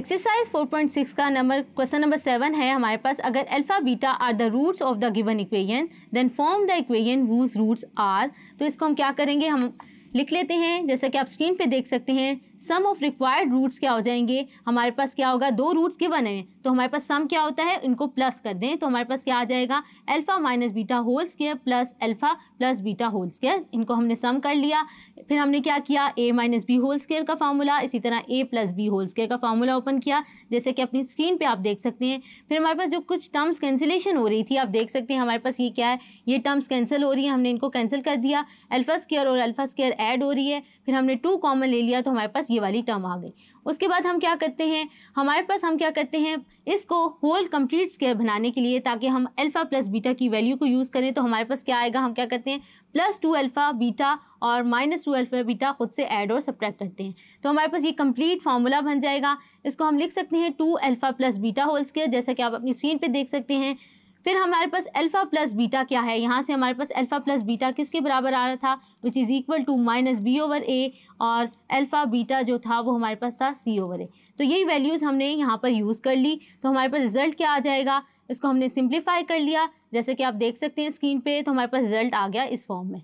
exercise 4.6 का number question number seven है हमारे पास अगर alpha beta are the roots of the given equation then form the equation whose roots are तो इसको हम क्या करेंगे हम लिख लेते हैं जैसा कि आप स्क्रीन पे देख सकते हैं सम ऑफ रिक्वायर्ड रूट्स क्या हो जाएंगे हमारे पास क्या होगा दो रूट्स बने हैं तो हमारे पास सम क्या होता है इनको प्लस कर दें तो हमारे पास क्या आ जाएगा alpha minus beta whole square plus alpha plus beta whole square इनको हमने सम कर लिया फिर हमने क्या किया A minus B whole square का फार्मूला इसी तरह A plus B whole square का फार्मूला ओपन किया जैसे कि अपनी स्क्रीन पर आप देख सकते हैं फिर हमारे पास जो कुछ टर्म्स कैंसिलेशन हो रही थी आप देख सकते हैं हमारे पास ये क्या है ये टर्म्स कैंसिल हो रही है हमने इनको कैंसिल कर दिया अल्फ़ा स्केयर और अल्फ़ा स्केयर एड हो रही है फिर हमने टू कॉमन ले लिया तो हमारे पास ये वाली टर्म आ गई उसके बाद हम क्या करते हैं हमारे पास हम क्या करते हैं इसको होल कंप्लीट स्केयर बनाने के लिए ताकि हम अल्फ़ा प्लस बीटा की वैल्यू को यूज़ करें तो हमारे पास क्या आएगा हम क्या करते हैं प्लस टू अल्फ़ा बीटा और माइनस टू अल्फ़ा बीटा खुद से ऐड और सप्रैक्ट करते हैं तो हमारे पास ये कंप्लीट फार्मूला बन जाएगा इसको हम लिख सकते हैं two alpha plus beta whole square जैसा कि आप अपनी स्क्रीन पर देख सकते हैं फिर हमारे पास अल्फ़ा प्लस बीटा क्या है यहाँ से हमारे पास अल्फ़ा प्लस बीटा किसके बराबर आ रहा था which is equal to minus B over A और अल्फ़ा बीटा जो था वो हमारे पास था सी ओवर ए तो यही वैल्यूज़ हमने यहाँ पर यूज़ कर ली तो हमारे पास रिजल्ट क्या आ जाएगा इसको हमने सिंप्लीफाई कर लिया जैसे कि आप देख सकते हैं स्क्रीन पर तो हमारे पास रिजल्ट आ गया इस फॉर्म में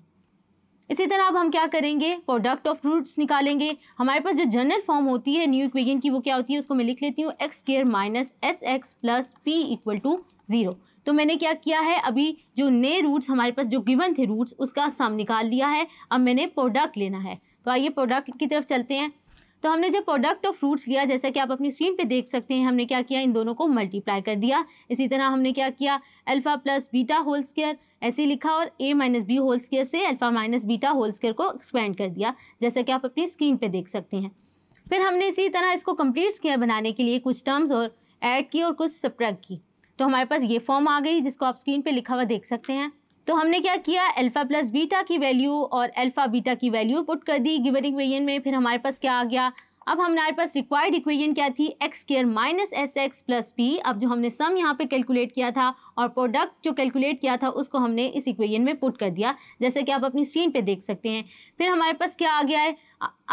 इसी तरह अब हम क्या करेंगे प्रोडक्ट ऑफ रूट्स निकालेंगे हमारे पास जो जनरल फॉर्म होती है न्यू इक्वेशन की वो क्या होती है उसको मैं लिख लेती हूँ x square minus S X plus P equal to zero तो मैंने क्या किया है अभी जो नए रूट्स हमारे पास जो गिवन थे रूट्स उसका सम निकाल लिया है अब मैंने प्रोडक्ट लेना है तो आइए प्रोडक्ट की तरफ चलते हैं तो हमने जब प्रोडक्ट ऑफ फ्रूट्स लिया जैसा कि आप अपनी स्क्रीन पे देख सकते हैं हमने क्या किया इन दोनों को मल्टीप्लाई कर दिया इसी तरह हमने क्या किया alpha plus beta whole square ऐसे लिखा और A minus B whole square से alpha minus beta whole square को एक्सपेंड कर दिया जैसा कि आप अपनी स्क्रीन पर देख सकते हैं फिर हमने इसी तरह इसको कम्प्लीट स्केयर बनाने के लिए कुछ टर्म्स और ऐड की और कुछ सप्रक की तो हमारे पास ये फॉर्म आ गई जिसको आप स्क्रीन पे लिखा हुआ देख सकते हैं तो हमने क्या किया अल्फ़ा प्लस बीटा की वैल्यू और अल्फ़ा बीटा की वैल्यू पुट कर दी गिवन इक्वेशन में फिर हमारे पास क्या आ गया अब हमारे पास रिक्वायर्ड इक्वेशन क्या थी x square minus S X plus P अब जो हमने सम यहाँ पे कैलकुलेट किया था और प्रोडक्ट जो कैलकुलेट किया था उसको हमने इस इक्वेशन में पुट कर दिया जैसे कि आप अपनी स्क्रीन पे देख सकते हैं फिर हमारे पास क्या आ गया है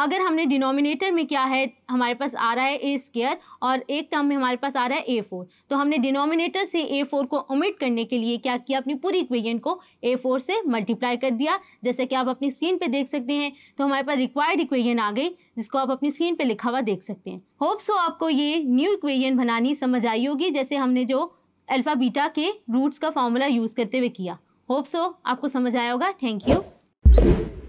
अगर हमने डिनोमिनेटर में क्या है हमारे पास आ रहा है ए स्केयर और एक टर्म में हमारे पास आ रहा है ए फोर तो हमने डिनोमिनेटर से ए फोर को ओमिट करने के लिए क्या किया अपनी पूरी इक्वेशन को ए फोर से मल्टीप्लाई कर दिया जैसे कि आप अपनी स्क्रीन पे देख सकते हैं तो हमारे पास रिक्वायर्ड इक्वेशन आ गई जिसको आप अपनी स्क्रीन पे लिखा हुआ देख सकते हैं होप सो आपको ये न्यू इक्वेशन बनानी समझ आई होगी जैसे हमने जो अल्फ़ा बीटा के रूट्स का फॉर्मूला यूज़ करते हुए किया होप सो आपको समझ आया होगा थैंक यू